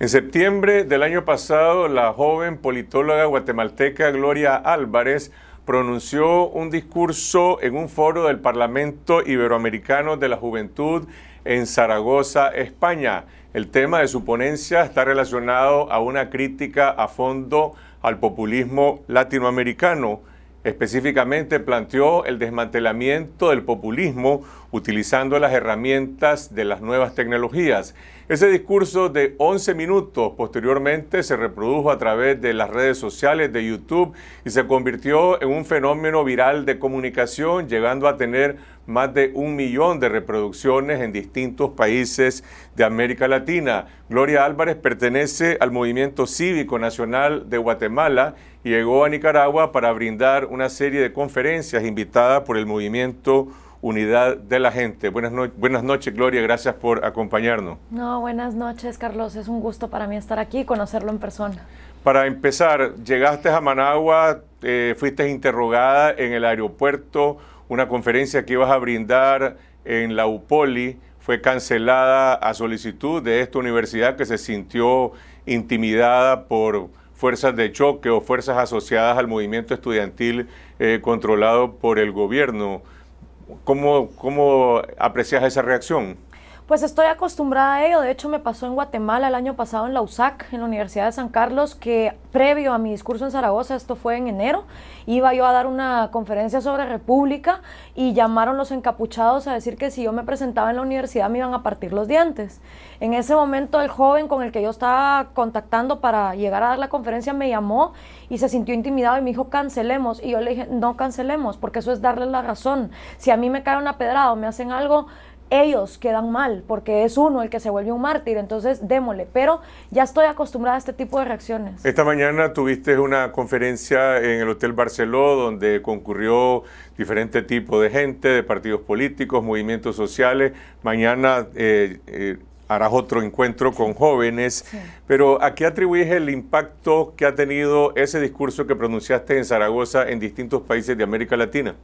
En septiembre del año pasado, la joven politóloga guatemalteca Gloria Álvarez pronunció un discurso en un foro del Parlamento Iberoamericano de la Juventud en Zaragoza, España. El tema de su ponencia está relacionado a una crítica a fondo al populismo latinoamericano. Específicamente planteó el desmantelamiento del populismo utilizando las herramientas de las nuevas tecnologías. Ese discurso de 11 minutos posteriormente se reprodujo a través de las redes sociales de YouTube y se convirtió en un fenómeno viral de comunicación, llegando a tener más de un millón de reproducciones en distintos países de América Latina. Gloria Álvarez pertenece al Movimiento Cívico Nacional de Guatemala llegó a Nicaragua para brindar una serie de conferencias invitadas por el movimiento Unidad de la Gente. Buenas, noches, Gloria, gracias por acompañarnos. No, buenas noches, Carlos. Es un gusto para mí estar aquí y conocerlo en persona. Para empezar, llegaste a Managua, eh, fuiste interrogada en el aeropuerto, una conferencia que ibas a brindar en la UPOLI fue cancelada a solicitud de esta universidad que se sintió intimidada por fuerzas de choque o fuerzas asociadas al movimiento estudiantil eh, controlado por el gobierno. ¿Cómo, ¿Cómo aprecias esa reacción? Pues estoy acostumbrada a ello. De hecho, me pasó en Guatemala el año pasado en la USAC, en la Universidad de San Carlos, que previo a mi discurso en Zaragoza, esto fue en enero, iba yo a dar una conferencia sobre República y llamaron los encapuchados a decir que si yo me presentaba en la universidad me iban a partir los dientes. En ese momento, el joven con el que yo estaba contactando para llegar a dar la conferencia me llamó y se sintió intimidado y me dijo cancelemos. Y yo le dije, no cancelemos, porque eso es darle la razón. Si a mí me cae una pedrada o me hacen algo, ellos quedan mal, porque es uno el que se vuelve un mártir, entonces démosle. Pero ya estoy acostumbrada a este tipo de reacciones. Esta mañana tuviste una conferencia en el Hotel Barceló, donde concurrió diferente tipo de gente, de partidos políticos, movimientos sociales. Mañana eh, eh, harás otro encuentro con jóvenes. Pero ¿a qué atribuís el impacto que ha tenido ese discurso que pronunciaste en Zaragoza en distintos países de América Latina?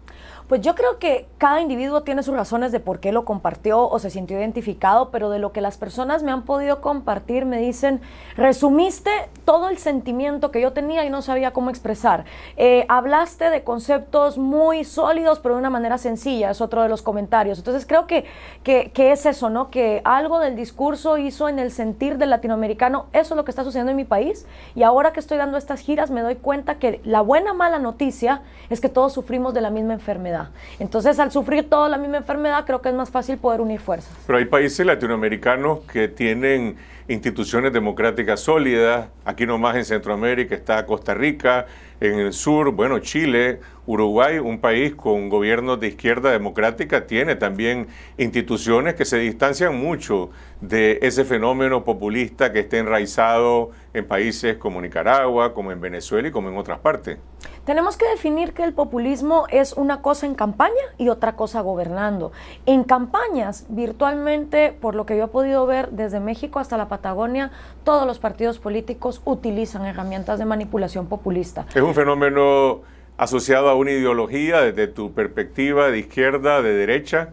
Pues yo creo que cada individuo tiene sus razones de por qué lo compartió o se sintió identificado, pero de lo que las personas me han podido compartir, me dicen, resumiste todo el sentimiento que yo tenía y no sabía cómo expresar. Eh, hablaste de conceptos muy sólidos, pero de una manera sencilla, es otro de los comentarios. Entonces creo que, que, que es eso, ¿no? Que algo del discurso hizo en el sentir del latinoamericano, eso es lo que está sucediendo en mi país, y ahora que estoy dando estas giras me doy cuenta que la buena mala noticia es que todos sufrimos de la misma enfermedad. Entonces, al sufrir toda la misma enfermedad, creo que es más fácil poder unir fuerzas. Pero hay países latinoamericanos que tienen instituciones democráticas sólidas. Aquí nomás en Centroamérica está Costa Rica, en el sur, bueno, Chile, Uruguay, un país con gobierno de izquierda democrática, tiene también instituciones que se distancian mucho de ese fenómeno populista que está enraizado en países como Nicaragua, como en Venezuela y como en otras partes. Tenemos que definir que el populismo es una cosa en campaña y otra cosa gobernando. En campañas, virtualmente, por lo que yo he podido ver desde México hasta la Patagonia, todos los partidos políticos utilizan herramientas de manipulación populista un fenómeno asociado a una ideología desde tu perspectiva de izquierda, de derecha?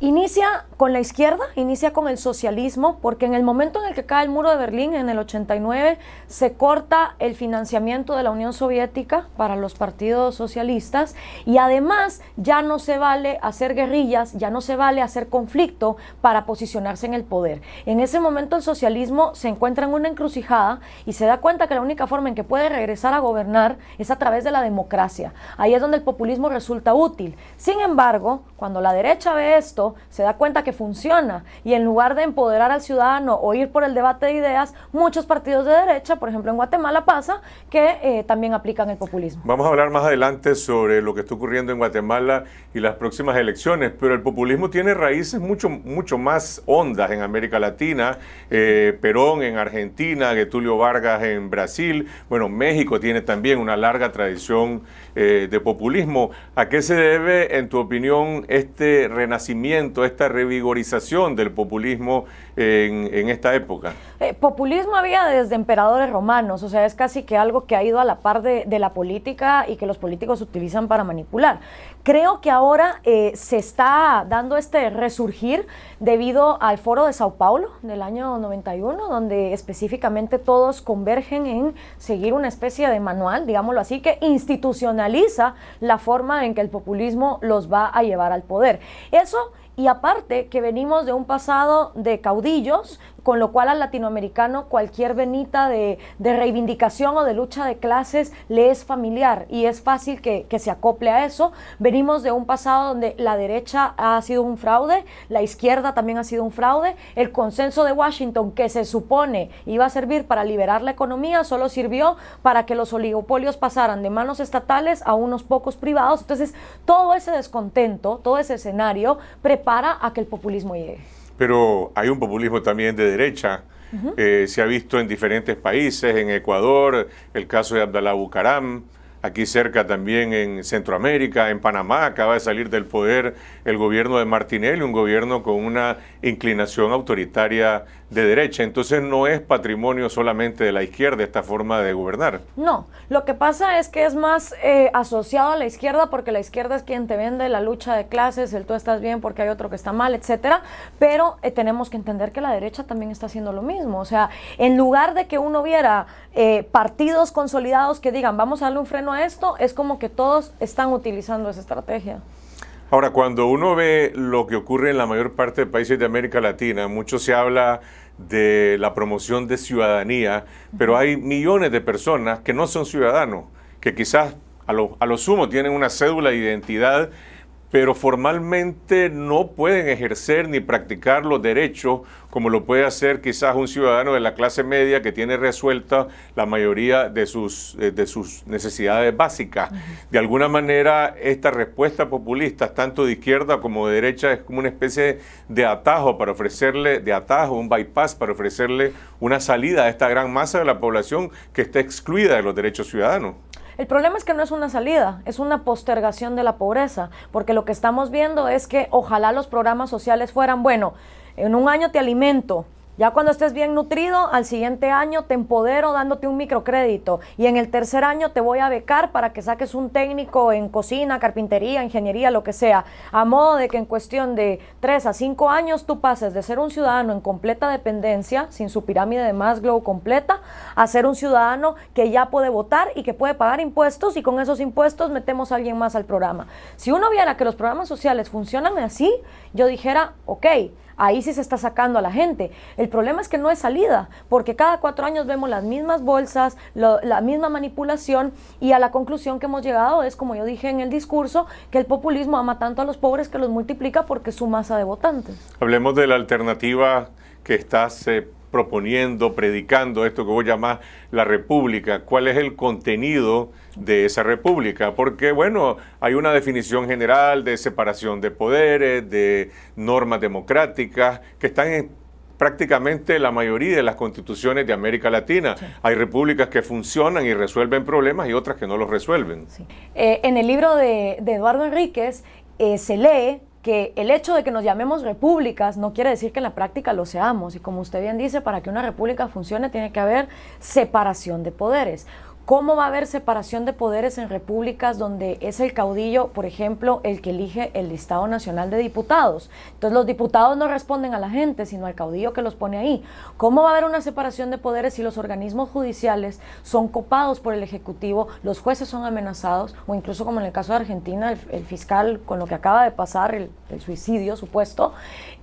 Inicia con la izquierda, inicia con el socialismo, porque en el momento en el que cae el muro de Berlín, en el 89, se corta el financiamiento de la Unión Soviética para los partidos socialistas y además ya no se vale hacer guerrillas, ya no se vale hacer conflicto para posicionarse en el poder. En ese momento el socialismo se encuentra en una encrucijada y se da cuenta que la única forma en que puede regresar a gobernar es a través de la democracia. Ahí es donde el populismo resulta útil. Sin embargo, cuando la derecha ve esto, se da cuenta que funciona y en lugar de empoderar al ciudadano o ir por el debate de ideas, muchos partidos de derecha, por ejemplo en Guatemala pasa, que eh, también aplican el populismo. Vamos a hablar más adelante sobre lo que está ocurriendo en Guatemala y las próximas elecciones, pero el populismo tiene raíces mucho, mucho más hondas en América Latina, eh, Perón en Argentina, Getulio Vargas en Brasil, bueno, México tiene también una larga tradición eh, de populismo. ¿A qué se debe, en tu opinión, este renacimiento, esta revigorización del populismo en, esta época? Eh, populismo había desde emperadores romanos, o sea, es casi que algo que ha ido a la par de, la política y que los políticos utilizan para manipular. Creo que ahora eh, se está dando este resurgir debido al foro de Sao Paulo del año 91, donde específicamente todos convergen en seguir una especie de manual, digámoslo así, que institucional analiza la forma en que el populismo los va a llevar al poder. Eso y aparte que venimos de un pasado de caudillos con lo cual al latinoamericano cualquier venita de, reivindicación o de lucha de clases le es familiar y es fácil que, que, se acople a eso. Venimos de un pasado donde la derecha ha sido un fraude, la izquierda también ha sido un fraude, el consenso de Washington que se supone iba a servir para liberar la economía solo sirvió para que los oligopolios pasaran de manos estatales a unos pocos privados. Entonces todo ese descontento, todo ese escenario prepara a que el populismo llegue pero hay un populismo también de derecha. Eh, se ha visto en diferentes países, en Ecuador, el caso de Abdalá Bucaram, aquí cerca también en Centroamérica, en Panamá acaba de salir del poder el gobierno de Martinelli, un gobierno con una inclinación autoritaria de derecha. Entonces no es patrimonio solamente de la izquierda esta forma de gobernar. No, lo que pasa es que es más eh, asociado a la izquierda porque la izquierda es quien te vende la lucha de clases, el tú estás bien porque hay otro que está mal, etcétera. Pero eh, tenemos que entender que la derecha también está haciendo lo mismo. O sea, en lugar de que uno viera eh, partidos consolidados que digan vamos a darle un freno a esto, es como que todos están utilizando esa estrategia. Ahora, cuando uno ve lo que ocurre en la mayor parte de países de América Latina, mucho se habla de la promoción de ciudadanía, pero hay millones de personas que no son ciudadanos, que quizás a lo, a lo sumo tienen una cédula de identidad pero formalmente no pueden ejercer ni practicar los derechos como lo puede hacer quizás un ciudadano de la clase media que tiene resuelta la mayoría de sus, eh, necesidades básicas. De alguna manera, esta respuesta populista, tanto de izquierda como de derecha, es como una especie de atajo para ofrecerle, de atajo, un bypass para ofrecerle una salida a esta gran masa de la población que está excluida de los derechos ciudadanos. El problema es que no es una salida, es una postergación de la pobreza, porque lo que estamos viendo es que ojalá los programas sociales fueran, bueno, en un año te alimento, ya cuando estés bien nutrido, al siguiente año te empodero dándote un microcrédito y en el tercer año te voy a becar para que saques un técnico en cocina, carpintería, ingeniería, lo que sea, a modo de que en cuestión de tres a cinco años tú pases de ser un ciudadano en completa dependencia, sin su pirámide de globo completa, a ser un ciudadano que ya puede votar y que puede pagar impuestos y con esos impuestos metemos a alguien más al programa. Si uno viera que los programas sociales funcionan así, yo dijera, ok, Ahí sí se está sacando a la gente. El problema es que no es salida, porque cada cuatro años vemos las mismas bolsas, la misma manipulación y a la conclusión que hemos llegado es, como yo dije en el discurso, que el populismo ama tanto a los pobres que los multiplica porque es su masa de votantes. Hablemos de la alternativa que estás proponiendo, predicando esto que a llamar la república, cuál es el contenido de esa república, porque bueno, hay una definición general de separación de poderes, de normas democráticas, que están en prácticamente la mayoría de las constituciones de América Latina. Hay repúblicas que funcionan y resuelven problemas y otras que no los resuelven. Eh, en el libro de, Eduardo Enríquez eh, se lee que el hecho de que nos llamemos repúblicas no quiere decir que en la práctica lo seamos. Y como usted bien dice, para que una república funcione tiene que haber separación de poderes. ¿Cómo va a haber separación de poderes en repúblicas donde es el caudillo, por ejemplo, el que elige el listado nacional de diputados? Entonces los diputados no responden a la gente, sino al caudillo que los pone ahí. ¿Cómo va a haber una separación de poderes si los organismos judiciales son copados por el Ejecutivo, los jueces son amenazados, o incluso como en el caso de Argentina, el, fiscal con lo que acaba de pasar, el, suicidio supuesto?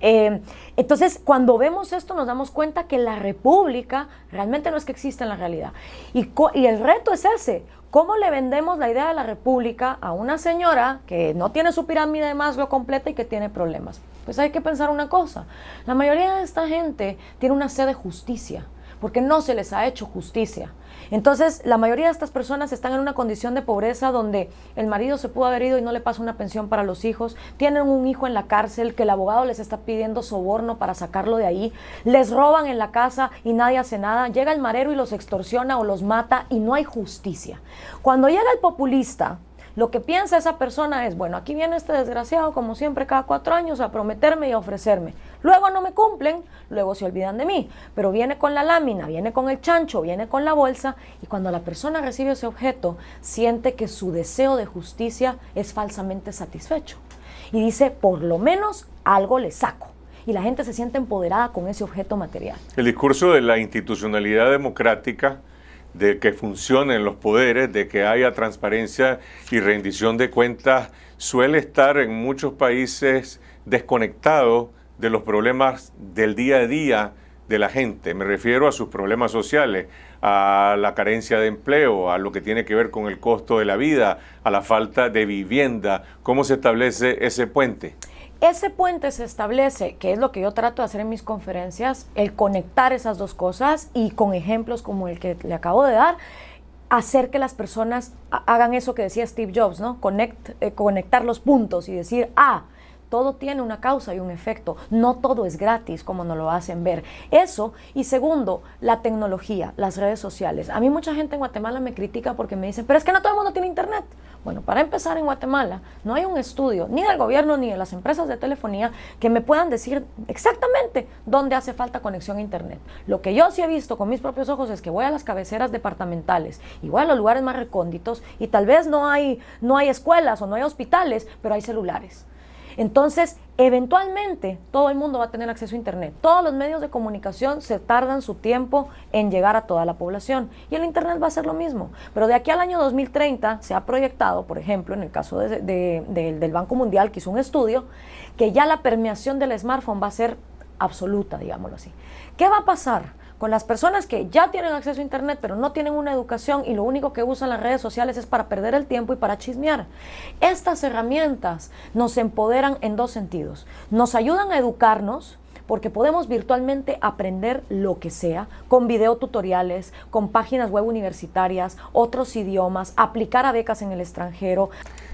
Eh, entonces, cuando vemos esto nos damos cuenta que la república realmente no es que exista en la realidad. Y, y el reto es ese. ¿Cómo le vendemos la idea de la república a una señora que no tiene su pirámide de Maslow completa y que tiene problemas? Pues hay que pensar una cosa. La mayoría de esta gente tiene una sed de justicia porque no se les ha hecho justicia. Entonces, la mayoría de estas personas están en una condición de pobreza donde el marido se pudo haber ido y no le pasa una pensión para los hijos, tienen un hijo en la cárcel que el abogado les está pidiendo soborno para sacarlo de ahí, les roban en la casa y nadie hace nada, llega el marero y los extorsiona o los mata y no hay justicia. Cuando llega el populista, lo que piensa esa persona es, bueno, aquí viene este desgraciado, como siempre, cada cuatro años, a prometerme y ofrecerme. Luego no me cumplen, luego se olvidan de mí, pero viene con la lámina, viene con el chancho, viene con la bolsa, y cuando la persona recibe ese objeto, siente que su deseo de justicia es falsamente satisfecho. Y dice, por lo menos algo le saco y la gente se siente empoderada con ese objeto material. El discurso de la institucionalidad democrática de que funcionen los poderes, de que haya transparencia y rendición de cuentas, suele estar en muchos países desconectado de los problemas del día a día de la gente. Me refiero a sus problemas sociales, a la carencia de empleo, a lo que tiene que ver con el costo de la vida, a la falta de vivienda. ¿Cómo se establece ese puente? ese puente se establece, que es lo que yo trato de hacer en mis conferencias, el conectar esas dos cosas y con ejemplos como el que le acabo de dar, hacer que las personas hagan eso que decía Steve Jobs, ¿no? Eh, conectar los puntos y decir, ah, todo tiene una causa y un efecto. No todo es gratis como nos lo hacen ver. Eso. Y segundo, la tecnología, las redes sociales. A mí mucha gente en Guatemala me critica porque me dicen, pero es que no todo el mundo tiene internet. Bueno, para empezar en Guatemala no hay un estudio ni del gobierno ni de las empresas de telefonía que me puedan decir exactamente dónde hace falta conexión a internet. Lo que yo sí he visto con mis propios ojos es que voy a las cabeceras departamentales y voy a los lugares más recónditos y tal vez no hay, no hay escuelas o no hay hospitales, pero hay celulares. Entonces, eventualmente todo el mundo va a tener acceso a Internet. Todos los medios de comunicación se tardan su tiempo en llegar a toda la población y el Internet va a ser lo mismo. Pero de aquí al año 2030 se ha proyectado, por ejemplo, en el caso del Banco Mundial que hizo un estudio, que ya la permeación del smartphone va a ser absoluta, digámoslo así. ¿Qué va a pasar? con las personas que ya tienen acceso a Internet, pero no tienen una educación y lo único que usan las redes sociales es para perder el tiempo y para chismear. Estas herramientas nos empoderan en dos sentidos. Nos ayudan a educarnos, porque podemos virtualmente aprender lo que sea, con videotutoriales, con páginas web universitarias, otros idiomas, aplicar a becas en el extranjero.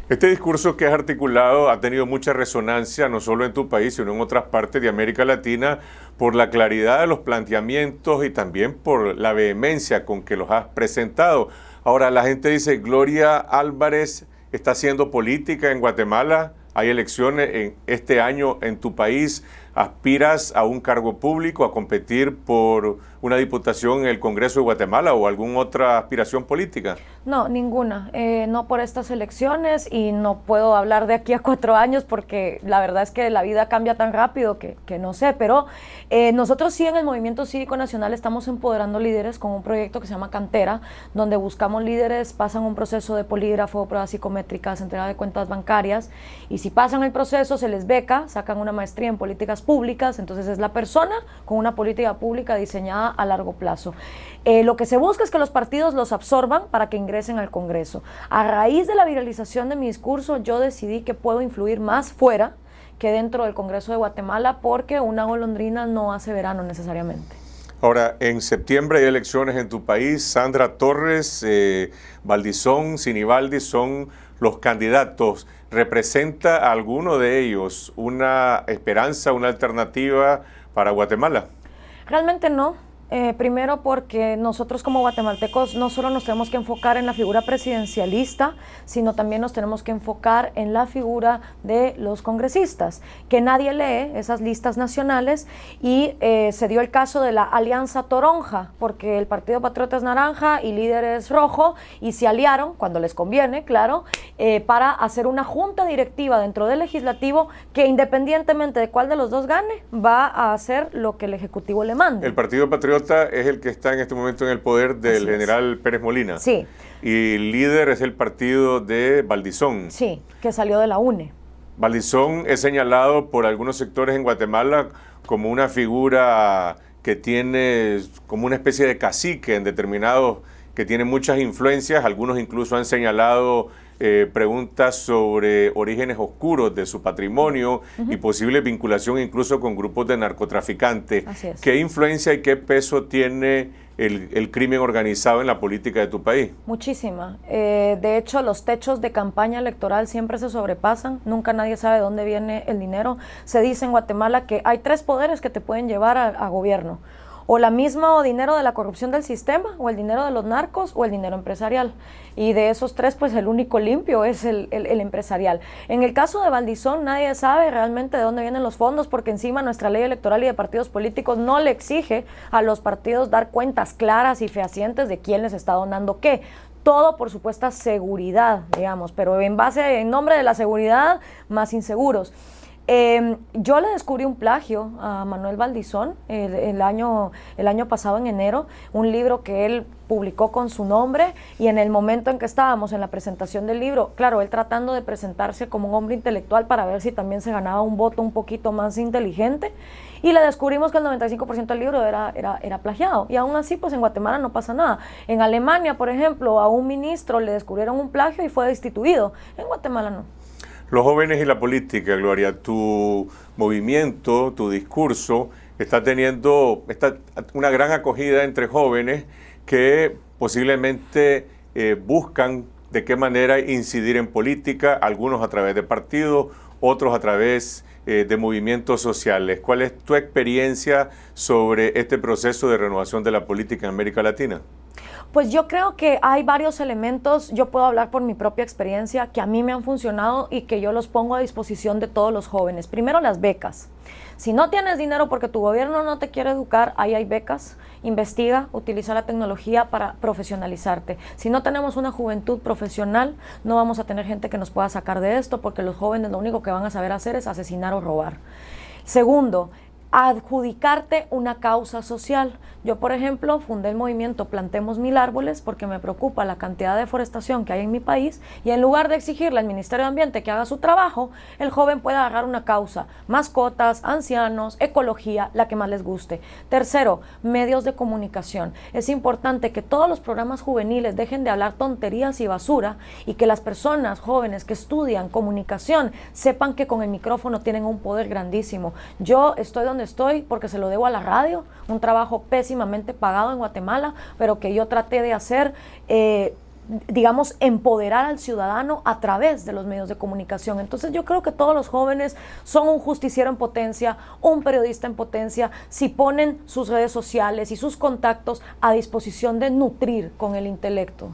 Este discurso que has articulado ha tenido mucha resonancia no solo en tu país, sino en otras partes de América Latina por la claridad de los planteamientos y también por la vehemencia con que los has presentado. Ahora la gente dice, Gloria Álvarez está haciendo política en Guatemala, hay elecciones en este año en tu país, aspiras a un cargo público, a competir por una diputación en el Congreso de Guatemala o alguna otra aspiración política? No, ninguna. Eh, no por estas elecciones y no puedo hablar de aquí a cuatro años porque la verdad es que la vida cambia tan rápido que, no sé, pero eh, nosotros sí en el Movimiento Cívico Nacional estamos empoderando líderes con un proyecto que se llama Cantera, donde buscamos líderes, pasan un proceso de polígrafo, pruebas psicométricas, entrega de cuentas bancarias y si pasan el proceso se les beca, sacan una maestría en políticas públicas, entonces es la persona con una política pública diseñada a largo plazo. Eh, lo que se busca es que los partidos los absorban para que ingresen al Congreso. A raíz de la viralización de mi discurso, yo decidí que puedo influir más fuera que dentro del Congreso de Guatemala porque una golondrina no hace verano necesariamente. Ahora, en septiembre hay elecciones en tu país. Sandra Torres, eh, Valdizón, Sinibaldi son los candidatos, ¿representa alguno de ellos una esperanza, una alternativa para Guatemala? Realmente no. Eh, primero porque nosotros como guatemaltecos no solo nos tenemos que enfocar en la figura presidencialista, sino también nos tenemos que enfocar en la figura de los congresistas, que nadie lee esas listas nacionales y eh, se dio el caso de la Alianza Toronja, porque el Partido Patriota es naranja y líder es rojo y se aliaron, cuando les conviene, claro, eh, para hacer una junta directiva dentro del legislativo que independientemente de cuál de los dos gane, va a hacer lo que el Ejecutivo le mande. El Partido Patriota es el que está en este momento en el poder del general Pérez Molina. Sí. Y líder es el partido de Valdizón. Sí, que salió de la UNE. Valdizón es señalado por algunos sectores en Guatemala como una figura que tiene como una especie de cacique en determinados, que tiene muchas influencias, algunos incluso han señalado eh, preguntas sobre orígenes oscuros de su patrimonio y posible vinculación incluso con grupos de narcotraficantes. ¿Qué influencia y qué peso tiene el, crimen organizado en la política de tu país? Muchísima. Eh, de hecho, los techos de campaña electoral siempre se sobrepasan. Nunca nadie sabe dónde viene el dinero. Se dice en Guatemala que hay tres poderes que te pueden llevar a gobierno o la misma o dinero de la corrupción del sistema, o el dinero de los narcos, o el dinero empresarial. Y de esos tres, pues el único limpio es el, empresarial. En el caso de Valdizón, nadie sabe realmente de dónde vienen los fondos, porque encima nuestra ley electoral y de partidos políticos no le exige a los partidos dar cuentas claras y fehacientes de quién les está donando qué todo por supuesta seguridad, digamos, pero en base, en nombre de la seguridad, más inseguros. Em, yo le descubrí un plagio a Manuel Valdizón el, año, el año pasado, en enero, un libro que él publicó con su nombre y en el momento en que estábamos en la presentación del libro, claro, él tratando de presentarse como un hombre intelectual para ver si también se ganaba un voto un poquito más inteligente y le descubrimos que el 95% del libro era, era, era plagiado y aún así pues en Guatemala no pasa nada. En Alemania, por ejemplo, a un ministro le descubrieron un plagio y fue destituido. En Guatemala no. Los jóvenes y la política, Gloria, tu movimiento, tu discurso está teniendo está una gran acogida entre jóvenes que posiblemente eh, buscan de qué manera incidir en política, algunos a través de partidos, otros a través eh, de movimientos sociales. ¿Cuál es tu experiencia sobre este proceso de renovación de la política en América Latina? Pues yo creo que hay varios elementos, yo puedo hablar por mi propia experiencia, que a mí me han funcionado y que yo los pongo a disposición de todos los jóvenes. Primero las becas. Si no tienes dinero porque tu gobierno no te quiere educar, ahí hay becas. Investiga, utiliza la tecnología para profesionalizarte. Si no tenemos una juventud profesional, no vamos a tener gente que nos pueda sacar de esto porque los jóvenes lo único que van a saber hacer es asesinar o robar. Segundo, adjudicarte una causa social. Yo, por ejemplo, fundé el movimiento Plantemos Mil Árboles porque me preocupa la cantidad de deforestación que hay en mi país y en lugar de exigirle al Ministerio de Ambiente que haga su trabajo, el joven puede agarrar una causa, mascotas, ancianos, ecología, la que más les guste. Tercero, medios de comunicación. Es importante que todos los programas juveniles dejen de hablar tonterías y basura y que las personas jóvenes que estudian comunicación sepan que con el micrófono tienen un poder grandísimo. Yo estoy donde estoy porque se lo debo a la radio, un trabajo pésimo pagado en Guatemala, pero que yo traté de hacer... Eh, digamos, empoderar al ciudadano a través de los medios de comunicación. Entonces yo creo que todos los jóvenes son un justiciero en potencia, un periodista en potencia, si ponen sus redes sociales y sus contactos a disposición de nutrir con el intelecto.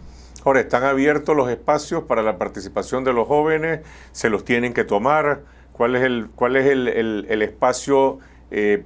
Ahora, ¿están abiertos los espacios para la participación de los jóvenes? ¿Se los tienen que tomar? ¿Cuál es el, cuál es el, espacio eh,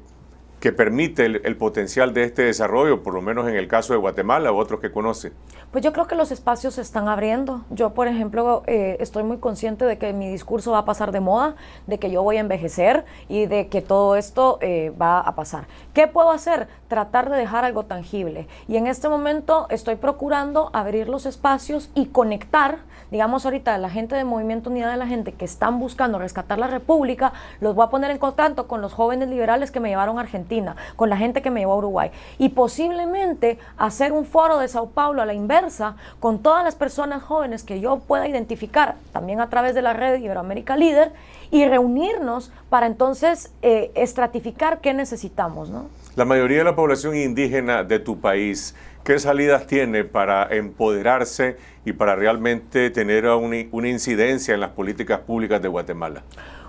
que permite el, potencial de este desarrollo, por lo menos en el caso de Guatemala u otros que conoce? Pues yo creo que los espacios se están abriendo. Yo, por ejemplo, eh, estoy muy consciente de que mi discurso va a pasar de moda, de que yo voy a envejecer y de que todo esto eh, va a pasar. ¿Qué puedo hacer? Tratar de dejar algo tangible. Y en este momento estoy procurando abrir los espacios y conectar digamos ahorita la gente de Movimiento Unidad de la Gente que están buscando rescatar la República, los voy a poner en contacto con los jóvenes liberales que me llevaron a Argentina, con la gente que me llevó a Uruguay. Y posiblemente hacer un foro de Sao Paulo a la inversa con todas las personas jóvenes que yo pueda identificar, también a través de la red Iberoamérica Líder, y reunirnos para entonces eh, estratificar qué necesitamos. ¿no? La mayoría de la población indígena de tu país ¿Qué salidas tiene para empoderarse y para realmente tener una, incidencia en las políticas públicas de Guatemala?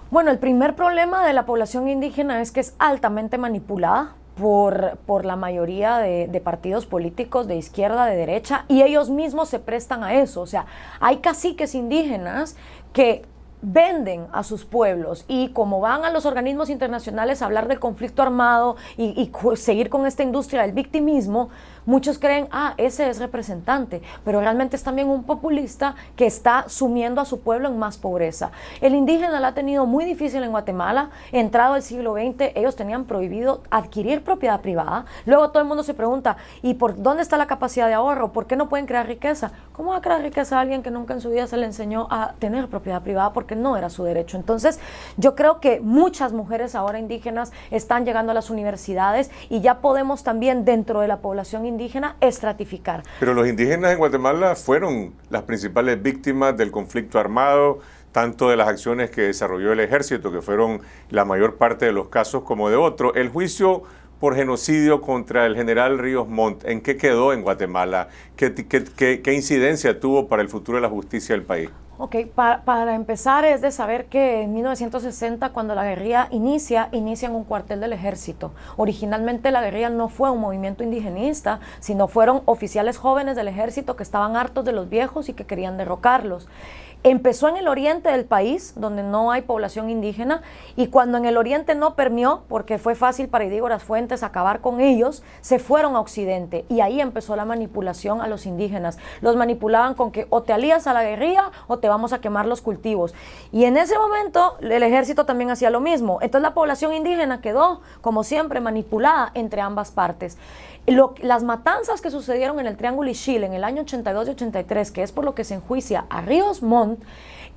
Bueno, el primer problema de la población indígena es que es altamente manipulada por, por, la mayoría de, de, partidos políticos de izquierda, de derecha, y ellos mismos se prestan a eso. O sea, hay caciques indígenas que venden a sus pueblos y como van a los organismos internacionales a hablar del conflicto armado y, seguir con esta industria del victimismo, muchos creen, ah, ese es representante, pero realmente es también un populista que está sumiendo a su pueblo en más pobreza. El indígena la ha tenido muy difícil en Guatemala, entrado el siglo XX, ellos tenían prohibido adquirir propiedad privada, luego todo el mundo se pregunta, ¿y por dónde está la capacidad de ahorro? ¿Por qué no pueden crear riqueza? ¿Cómo va a crear riqueza alguien que nunca en su vida se le enseñó a tener propiedad privada? que no era su derecho. Entonces, yo creo que muchas mujeres ahora indígenas están llegando a las universidades y ya podemos también dentro de la población indígena estratificar. Pero los indígenas en Guatemala fueron las principales víctimas del conflicto armado, tanto de las acciones que desarrolló el ejército, que fueron la mayor parte de los casos, como de otro El juicio por genocidio contra el general Ríos Montt. ¿En qué quedó en Guatemala? ¿Qué, incidencia tuvo para el futuro de la justicia del país? Ok, para empezar es de saber que en 1960, cuando la guerrilla inicia, inician un cuartel del ejército. Originalmente la guerrilla no fue un movimiento indigenista, sino fueron oficiales jóvenes del ejército que estaban hartos de los viejos y que querían derrocarlos. Empezó en el oriente del país, donde no hay población indígena, y cuando en el oriente no permió porque fue fácil para Idígoras Fuentes acabar con ellos, se fueron a occidente, y ahí empezó la manipulación a los indígenas. Los manipulaban con que o te alías a la guerrilla o te vamos a quemar los cultivos. Y en ese momento el ejército también hacía lo mismo. Entonces la población indígena quedó, como siempre, manipulada entre ambas partes. las matanzas que sucedieron en el Triángulo y en el año 82 y 83, que es por lo que se enjuicia a Ríos Montt,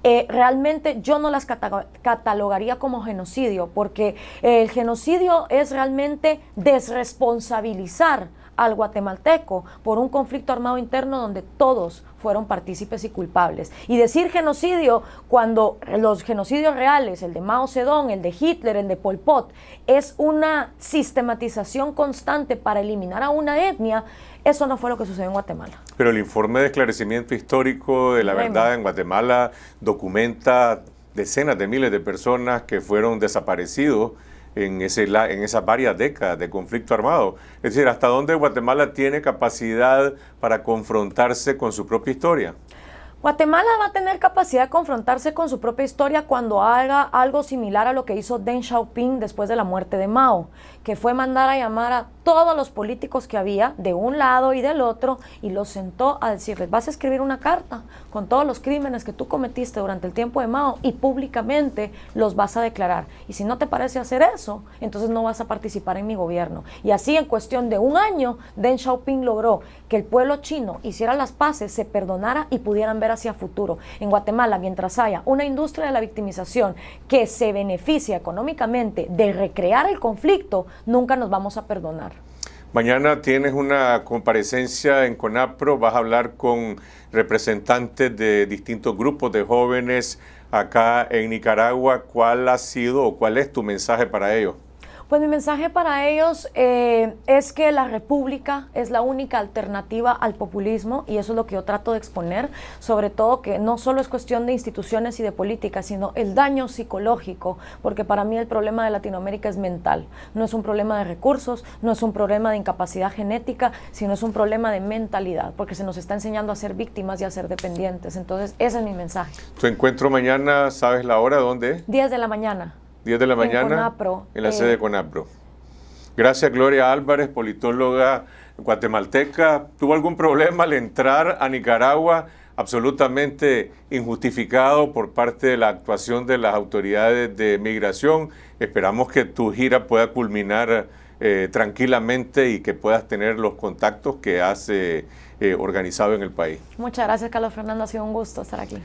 eh, realmente yo no las catalogaría como genocidio, porque eh, el genocidio es realmente desresponsabilizar al guatemalteco por un conflicto armado interno donde todos fueron partícipes y culpables. Y decir genocidio cuando los genocidios reales, el de Mao Zedong, el de Hitler, el de Pol Pot, es una sistematización constante para eliminar a una etnia, eso no fue lo que sucedió en Guatemala. Pero el informe de esclarecimiento histórico de la verdad en Guatemala documenta decenas de miles de personas que fueron desaparecidos en, ese, en esas varias décadas de conflicto armado. Es decir, ¿hasta dónde Guatemala tiene capacidad para confrontarse con su propia historia? Guatemala va a tener capacidad de confrontarse con su propia historia cuando haga algo similar a lo que hizo Deng Xiaoping después de la muerte de Mao que fue mandar a llamar a todos los políticos que había de un lado y del otro y los sentó a decirles, vas a escribir una carta con todos los crímenes que tú cometiste durante el tiempo de Mao y públicamente los vas a declarar. Y si no te parece hacer eso, entonces no vas a participar en mi gobierno. Y así en cuestión de un año, Deng Xiaoping logró que el pueblo chino hiciera las paces, se perdonara y pudieran ver hacia futuro. En Guatemala, mientras haya una industria de la victimización que se beneficia económicamente de recrear el conflicto, nunca nos vamos a perdonar. Mañana tienes una comparecencia en CONAPRO, vas a hablar con representantes de distintos grupos de jóvenes acá en Nicaragua. ¿Cuál ha sido o cuál es tu mensaje para ellos? Pues mi mensaje para ellos eh, es que la república es la única alternativa al populismo y eso es lo que yo trato de exponer, sobre todo que no solo es cuestión de instituciones y de política, sino el daño psicológico, porque para mí el problema de Latinoamérica es mental, no es un problema de recursos, no es un problema de incapacidad genética, sino es un problema de mentalidad, porque se nos está enseñando a ser víctimas y a ser dependientes. Entonces, ese es mi mensaje. Tu encuentro mañana, ¿sabes la hora? ¿Dónde? 10 de la mañana. 10 de la mañana en, la sede de eh. Conapro. Gracias Gloria Álvarez, politóloga guatemalteca. ¿Tuvo algún problema al entrar a Nicaragua absolutamente injustificado por parte de la actuación de las autoridades de migración? Esperamos que tu gira pueda culminar eh, tranquilamente y que puedas tener los contactos que has eh, organizado en el país. Muchas gracias Carlos Fernando, ha sido un gusto estar aquí.